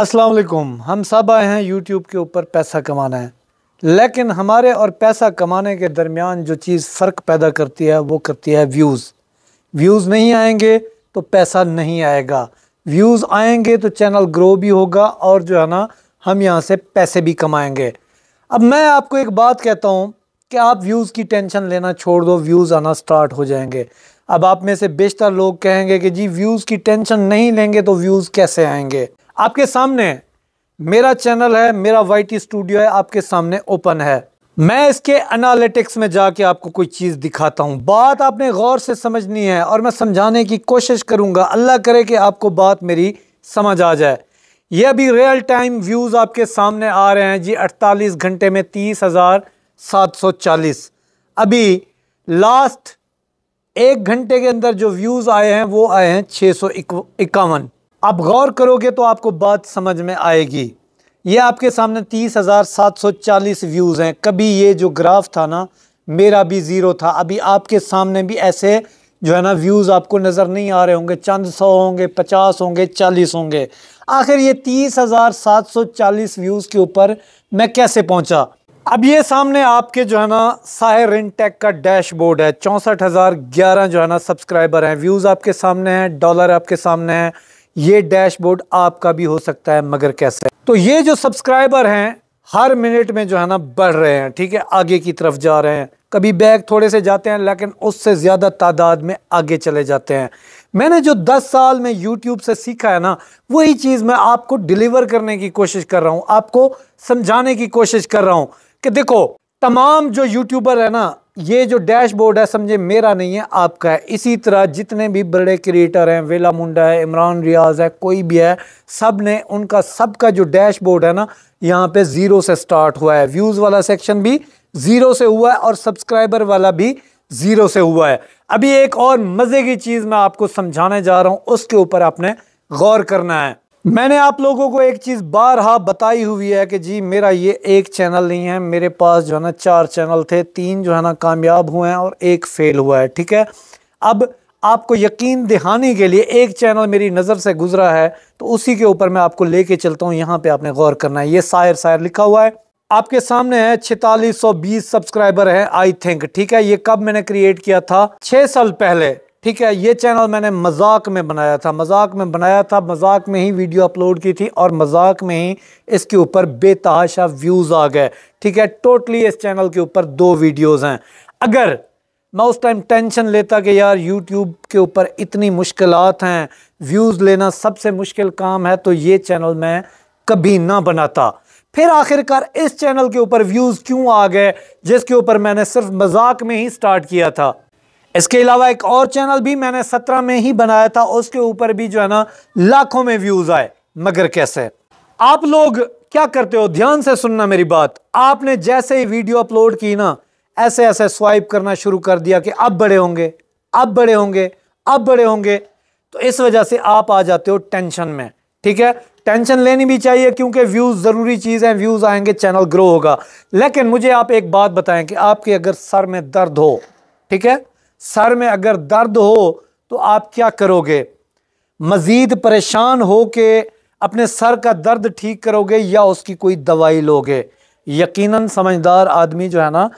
अस्सलाम वालेकुम हम सब आए हैं यूट्यूब के ऊपर पैसा कमाना है लेकिन हमारे और पैसा कमाने के दरमियान जो चीज़ फ़र्क पैदा करती है वो करती है व्यूज़ व्यूज़ नहीं आएंगे तो पैसा नहीं आएगा व्यूज़ आएंगे तो चैनल ग्रो भी होगा और जो है ना हम यहाँ से पैसे भी कमाएंगे अब मैं आपको एक बात कहता हूँ कि आप व्यूज़ की टेंशन लेना छोड़ दो व्यूज़ आना स्टार्ट हो जाएंगे अब आप में से बेशतर लोग कहेंगे कि जी व्यूज़ की टेंशन नहीं लेंगे तो व्यूज़ कैसे आएंगे आपके सामने मेरा चैनल है मेरा वाई स्टूडियो है आपके सामने ओपन है मैं इसके एनालिटिक्स में जाके आपको कोई चीज़ दिखाता हूँ बात आपने गौर से समझनी है और मैं समझाने की कोशिश करूँगा अल्लाह करे कि आपको बात मेरी समझ आ जाए ये अभी रियल टाइम व्यूज़ आपके सामने आ रहे हैं जी 48 घंटे में तीस हज़ार सात सौ चालीस अभी लास्ट एक घंटे के अंदर जो व्यूज़ आए हैं वो आए हैं छः सौ इक्यावन आप गौर करोगे तो आपको बात समझ में आएगी ये आपके सामने तीस हज़ार सात सौ चालीस व्यूज़ हैं कभी ये जो ग्राफ था ना मेरा भी ज़ीरो था अभी आपके सामने भी ऐसे जो है ना व्यूज़ आपको नज़र नहीं आ रहे होंगे चंद सौ होंगे पचास होंगे चालीस होंगे आखिर ये तीस हज़ार सात सौ चालीस व्यूज़ के ऊपर मैं कैसे पहुंचा अब ये सामने आपके जो है ना साहिर इनटेक का डैशबोर्ड है चौंसठ हज़ार ग्यारह जो है ना सब्सक्राइबर हैं व्यूज़ आपके सामने हैं डॉलर आपके सामने हैं ये डैशबोर्ड आपका भी हो सकता है मगर कैसे तो ये जो सब्सक्राइबर हैं हर मिनट में जो है ना बढ़ रहे हैं ठीक है आगे की तरफ जा रहे हैं कभी बैग थोड़े से जाते हैं लेकिन उससे ज़्यादा तादाद में आगे चले जाते हैं मैंने जो 10 साल में YouTube से सीखा है ना वही चीज़ मैं आपको डिलीवर करने की कोशिश कर रहा हूँ आपको समझाने की कोशिश कर रहा हूँ कि देखो तमाम जो यूट्यूबर है ना ये जो डैशबोर्ड है समझे मेरा नहीं है आपका है इसी तरह जितने भी बड़े क्रिएटर हैं वेला मुंडा है इमरान रियाज है कोई भी है सब ने उनका सबका जो डैशबोर्ड है ना यहाँ पे ज़ीरो से स्टार्ट हुआ है व्यूज़ वाला सेक्शन भी ज़ीरो से हुआ है और सब्सक्राइबर वाला भी ज़ीरो से हुआ है अभी एक और मज़े की चीज़ मैं आपको समझाने जा रहा हूँ उसके ऊपर आपने गौर करना है मैंने आप लोगों को एक चीज़ बारहा बताई हुई है कि जी मेरा ये एक चैनल नहीं है मेरे पास जो है ना चार चैनल थे तीन जो है ना कामयाब हुए हैं और एक फेल हुआ है ठीक है अब आपको यकीन दिहाने के लिए एक चैनल मेरी नज़र से गुजरा है तो उसी के ऊपर मैं आपको लेके चलता हूँ यहाँ पे आपने गौर करना है ये शायर शायर लिखा हुआ है आपके सामने है छतालीस सौ बीस सब्सक्राइबर है आई थिंक ठीक है ये कब मैंने क्रिएट किया था छः साल पहले ठीक है ये चैनल मैंने मजाक में बनाया था मजाक में बनाया था मजाक में ही वीडियो अपलोड की थी और मजाक में ही इसके ऊपर बेतहाशा व्यूज़ आ गए ठीक है टोटली इस चैनल के ऊपर दो वीडियोस हैं अगर मैं उस टाइम टेंशन लेता कि यार यूट्यूब के ऊपर इतनी मुश्किल हैं व्यूज़ लेना सबसे मुश्किल काम है तो ये चैनल मैं कभी ना बनाता फिर आखिरकार इस चैनल के ऊपर व्यूज़ क्यों आ गए जिसके ऊपर मैंने सिर्फ मजाक में ही स्टार्ट किया था इसके अलावा एक और चैनल भी मैंने सत्रह में ही बनाया था उसके ऊपर भी जो है ना लाखों में व्यूज आए मगर कैसे आप लोग क्या करते हो ध्यान से सुनना मेरी बात आपने जैसे ही वीडियो अपलोड की ना ऐसे ऐसे स्वाइप करना शुरू कर दिया कि अब बड़े होंगे अब बड़े होंगे अब बड़े होंगे तो इस वजह से आप आ जाते हो टेंशन में ठीक है टेंशन लेनी भी चाहिए क्योंकि व्यूज़ ज़रूरी चीज़ है व्यूज़ आएंगे चैनल ग्रो होगा लेकिन मुझे आप एक बात बताएं कि आपके अगर सर में दर्द हो ठीक है सर में अगर दर्द हो तो आप क्या करोगे मज़ीद परेशान हो के अपने सर का दर्द ठीक करोगे या उसकी कोई दवाई लोगे यकीनन समझदार आदमी जो है ना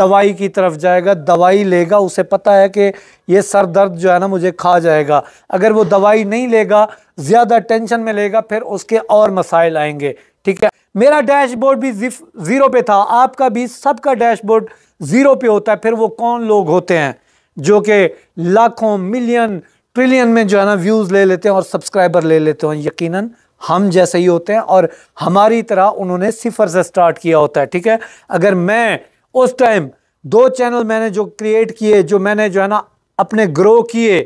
दवाई की तरफ जाएगा दवाई लेगा उसे पता है कि ये सर दर्द जो है ना मुझे खा जाएगा अगर वो दवाई नहीं लेगा ज़्यादा टेंशन में लेगा फिर उसके और मसाइल आएंगे ठीक है मेरा डैशबोर्ड भी ज़ीरो पे था आपका भी सबका डैशबोर्ड ज़ीरो पे होता है फिर वो कौन लोग होते हैं जो कि लाखों मिलियन ट्रिलियन में जो है ना व्यूज़ ले लेते हैं और सब्सक्राइबर ले लेते हैं यकीनन हम जैसे ही होते हैं और हमारी तरह उन्होंने सिफर से स्टार्ट किया होता है ठीक है अगर मैं उस टाइम दो चैनल मैंने जो क्रिएट किए जो मैंने जो है ना अपने ग्रो किए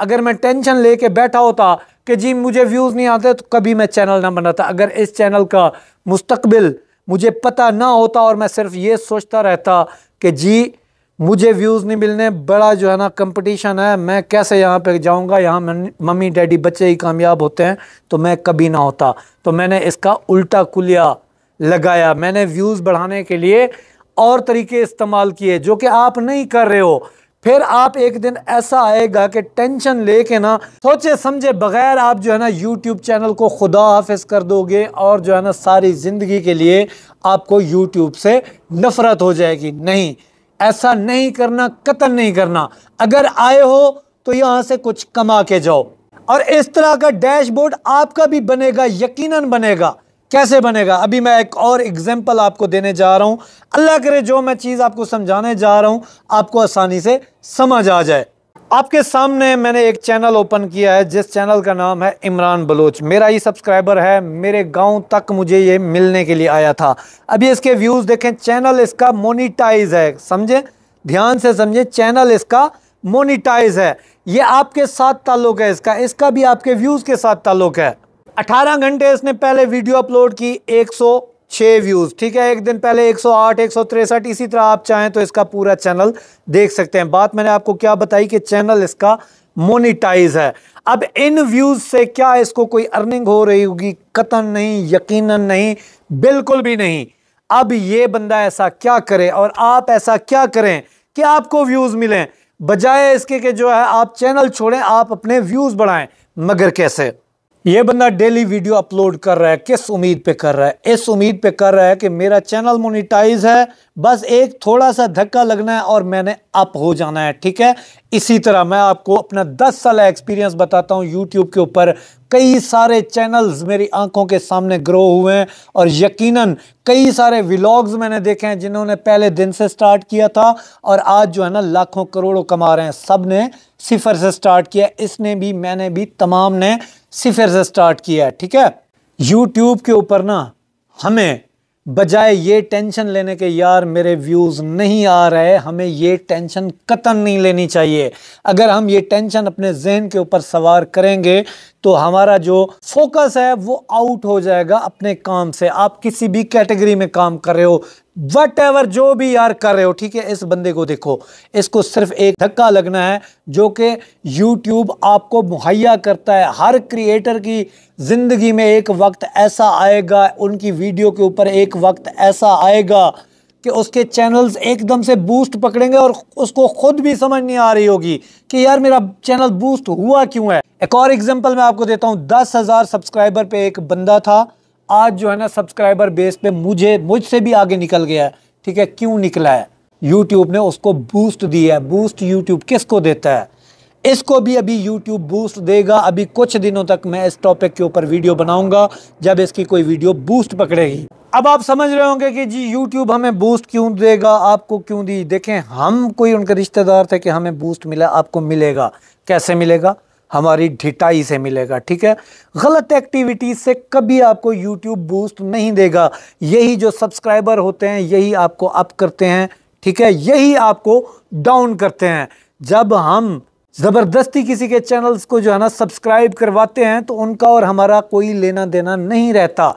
अगर मैं टेंशन लेके बैठा होता कि जी मुझे व्यूज़ नहीं आते तो कभी मैं चैनल ना बनाता अगर इस चैनल का मुस्तबिल मुझे पता ना होता और मैं सिर्फ ये सोचता रहता कि जी मुझे व्यूज़ नहीं मिलने बड़ा जो है ना कंपटीशन है मैं कैसे यहाँ पे जाऊँगा यहाँ मम्मी डैडी बच्चे ही कामयाब होते हैं तो मैं कभी ना होता तो मैंने इसका उल्टा कुलिया लगाया मैंने व्यूज़ बढ़ाने के लिए और तरीके इस्तेमाल किए जो कि आप नहीं कर रहे हो फिर आप एक दिन ऐसा आएगा कि टेंशन लेके ना सोचे समझे बगैर आप जो है ना यूट्यूब चैनल को खुदा हाफिज कर दोगे और जो है ना सारी ज़िंदगी के लिए आपको यूट्यूब से नफ़रत हो जाएगी नहीं ऐसा नहीं करना कतन नहीं करना अगर आए हो तो यहां से कुछ कमा के जाओ और इस तरह का डैशबोर्ड आपका भी बनेगा यकीनन बनेगा कैसे बनेगा अभी मैं एक और एग्जाम्पल आपको देने जा रहा हूं अल्लाह करे जो मैं चीज़ आपको समझाने जा रहा हूं आपको आसानी से समझ आ जाए आपके सामने मैंने एक चैनल ओपन किया है जिस चैनल का नाम है इमरान बलोच मेरा ही सब्सक्राइबर है मेरे गांव तक मुझे ये मिलने के लिए आया था अभी इसके व्यूज़ देखें चैनल इसका मोनिटाइज है समझे ध्यान से समझे चैनल इसका मोनिटाइज है ये आपके साथ ताल्लुक है इसका इसका भी आपके व्यूज़ के साथ ताल्लुक है 18 घंटे इसने पहले वीडियो अपलोड की एक छः व्यूज़ ठीक है एक दिन पहले एक सौ आठ एक सौ तिरसठ इसी तरह आप चाहें तो इसका पूरा चैनल देख सकते हैं बात मैंने आपको क्या बताई कि चैनल इसका मोनिटाइज है अब इन व्यूज़ से क्या इसको कोई अर्निंग हो रही होगी कतन नहीं यकीनन नहीं बिल्कुल भी नहीं अब ये बंदा ऐसा क्या करे और आप ऐसा क्या करें कि आपको व्यूज़ मिलें बजाय इसके कि जो है आप चैनल छोड़ें आप अपने व्यूज़ बढ़ाएं मगर कैसे ये बंदा डेली वीडियो अपलोड कर रहा है किस उम्मीद पे कर रहा है इस उम्मीद पे कर रहा है कि मेरा चैनल मोनिटाइज है बस एक थोड़ा सा धक्का लगना है और मैंने अप हो जाना है ठीक है इसी तरह मैं आपको अपना 10 साल एक्सपीरियंस बताता हूँ यूट्यूब के ऊपर कई सारे चैनल्स मेरी आंखों के सामने ग्रो हुए हैं और यकीनन कई सारे व्लॉग्स मैंने देखे हैं जिन्होंने पहले दिन से स्टार्ट किया था और आज जो है ना लाखों करोड़ों कमा रहे हैं सब ने सिफर से स्टार्ट किया इसने भी मैंने भी तमाम ने सिफर से स्टार्ट किया है ठीक है यूट्यूब के ऊपर ना हमें बजाय ये टेंशन लेने के यार मेरे व्यूज़ नहीं आ रहे हमें ये टेंशन कतन नहीं लेनी चाहिए अगर हम ये टेंशन अपने जहन के ऊपर सवार करेंगे तो हमारा जो फोकस है वो आउट हो जाएगा अपने काम से आप किसी भी कैटेगरी में काम कर रहे हो वट एवर जो भी यार कर रहे हो ठीक है इस बंदे को देखो इसको सिर्फ एक धक्का लगना है जो कि YouTube आपको मुहैया करता है हर क्रिएटर की ज़िंदगी में एक वक्त ऐसा आएगा उनकी वीडियो के ऊपर एक वक्त ऐसा आएगा कि उसके चैनल्स एकदम से बूस्ट पकड़ेंगे और उसको खुद भी समझ नहीं आ रही होगी कि यार मेरा चैनल बूस्ट हुआ क्यों है एक और एग्जाम्पल मैं आपको देता हूँ दस हज़ार सब्सक्राइबर पे एक बंदा था आज जो है ना सब्सक्राइबर बेस पे मुझे मुझसे भी आगे निकल गया है ठीक है क्यों निकला है यूट्यूब ने उसको बूस्ट दिया है बूस्ट यूट्यूब किसको देता है इसको भी अभी यूट्यूब बूस्ट देगा अभी कुछ दिनों तक मैं इस टॉपिक के ऊपर वीडियो बनाऊंगा जब इसकी कोई वीडियो बूस्ट पकड़ेगी अब आप समझ रहे होंगे कि जी YouTube हमें बूस्ट क्यों देगा आपको क्यों दी देखें हम कोई उनके रिश्तेदार थे कि हमें बूस्ट मिला आपको मिलेगा कैसे मिलेगा हमारी ढिटाई से मिलेगा ठीक है गलत एक्टिविटीज़ से कभी आपको यूट्यूब बूस्ट नहीं देगा यही जो सब्सक्राइबर होते हैं यही आपको अप करते हैं ठीक है यही आपको डाउन करते हैं जब हम ज़बरदस्ती किसी के चैनल्स को जो है ना सब्सक्राइब करवाते हैं तो उनका और हमारा कोई लेना देना नहीं रहता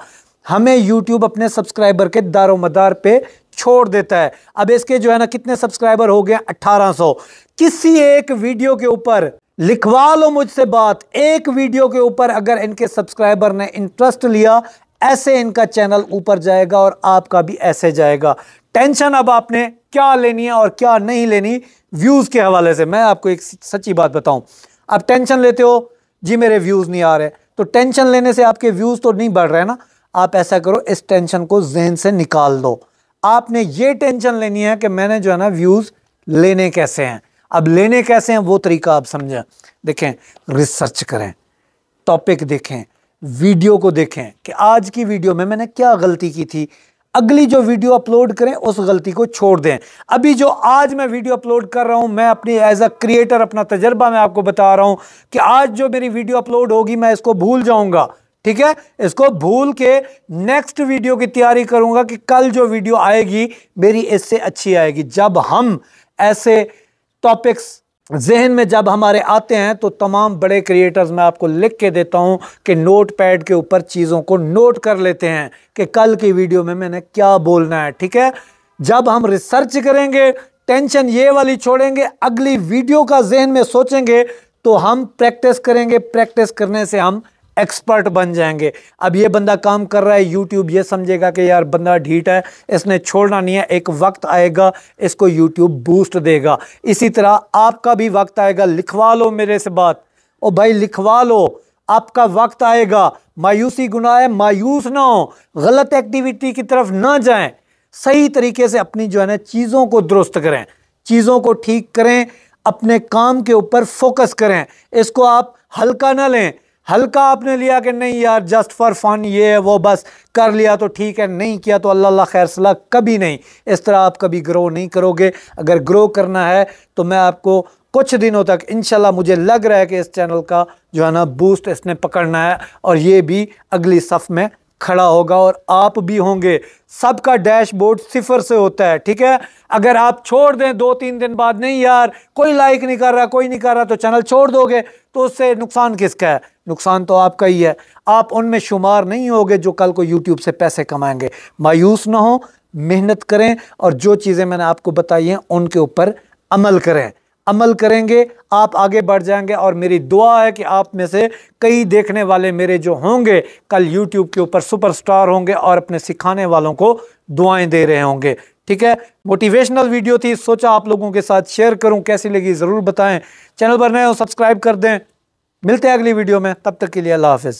हमें YouTube अपने सब्सक्राइबर के दारोमदार पे छोड़ देता है अब इसके जो है ना कितने सब्सक्राइबर हो गए 1800 किसी एक वीडियो के ऊपर लिखवा लो मुझसे बात एक वीडियो के ऊपर अगर इनके सब्सक्राइबर ने इंटरेस्ट लिया ऐसे इनका चैनल ऊपर जाएगा और आपका भी ऐसे जाएगा टेंशन अब आपने क्या लेनी है और क्या नहीं लेनी व्यूज़ के हवाले से मैं आपको एक सच्ची बात बताऊं आप टेंशन लेते हो जी मेरे व्यूज़ नहीं आ रहे तो टेंशन लेने से आपके व्यूज़ तो नहीं बढ़ रहे ना आप ऐसा करो इस टेंशन को जहन से निकाल दो आपने ये टेंशन लेनी है कि मैंने जो है ना व्यूज़ लेने कैसे हैं अब लेने कैसे हैं वो तरीका आप समझें देखें रिसर्च करें टॉपिक देखें वीडियो को देखें कि आज की वीडियो में मैंने क्या गलती की थी अगली जो वीडियो अपलोड करें उस गलती को छोड़ दें अभी जो आज मैं वीडियो अपलोड कर रहा हूं मैं अपनी एज अ क्रिएटर अपना तजर्बा मैं आपको बता रहा हूं कि आज जो मेरी वीडियो अपलोड होगी मैं इसको भूल जाऊंगा ठीक है इसको भूल के नेक्स्ट वीडियो की तैयारी करूंगा कि कल जो वीडियो आएगी मेरी इससे अच्छी आएगी जब हम ऐसे टॉपिक्स जहन में जब हमारे आते हैं तो तमाम बड़े क्रिएटर्स मैं आपको लिख के देता हूं कि नोट पैड के ऊपर चीज़ों को नोट कर लेते हैं कि कल की वीडियो में मैंने क्या बोलना है ठीक है जब हम रिसर्च करेंगे टेंशन ये वाली छोड़ेंगे अगली वीडियो का जहन में सोचेंगे तो हम प्रैक्टिस करेंगे प्रैक्टिस करने से हम एक्सपर्ट बन जाएंगे अब ये बंदा काम कर रहा है यूट्यूब ये समझेगा कि यार बंदा ढीट है इसने छोड़ना नहीं है एक वक्त आएगा इसको यूट्यूब बूस्ट देगा इसी तरह आपका भी वक्त आएगा लिखवा लो मेरे से बात ओ भाई लिखवा लो आपका वक्त आएगा मायूसी गुनाह है मायूस ना हो गलत एक्टिविटी की तरफ ना जाएं सही तरीके से अपनी जो है ना चीज़ों को दुरुस्त करें चीज़ों को ठीक करें अपने काम के ऊपर फोकस करें इसको आप हल्का ना लें हल्का आपने लिया कि नहीं यार जस्ट फॉर फन ये है वो बस कर लिया तो ठीक है नहीं किया तो अल्लाह खैर सलाह कभी नहीं इस तरह आप कभी ग्रो नहीं करोगे अगर ग्रो करना है तो मैं आपको कुछ दिनों तक इनशाला मुझे लग रहा है कि इस चैनल का जो है ना बूस्ट इसने पकड़ना है और ये भी अगली सफ़ में खड़ा होगा और आप भी होंगे सबका डैशबोर्ड सिफर से होता है ठीक है अगर आप छोड़ दें दो तीन दिन बाद नहीं यार कोई लाइक नहीं कर रहा कोई नहीं कर रहा तो चैनल छोड़ दोगे तो उससे नुकसान किसका है नुकसान तो आपका ही है आप उनमें शुमार नहीं होगे जो कल को यूट्यूब से पैसे कमाएंगे मायूस ना हो मेहनत करें और जो चीज़ें मैंने आपको बताई हैं उनके ऊपर अमल करें अमल करेंगे आप आगे बढ़ जाएंगे और मेरी दुआ है कि आप में से कई देखने वाले मेरे जो होंगे कल यूट्यूब के ऊपर सुपरस्टार होंगे और अपने सिखाने वालों को दुआएं दे रहे होंगे ठीक है मोटिवेशनल वीडियो थी सोचा आप लोगों के साथ शेयर करूं कैसी लगी ज़रूर बताएं चैनल पर नए हो सब्सक्राइब कर दें मिलते हैं अगली वीडियो में तब तक के लिए अल्लाह हाफिज़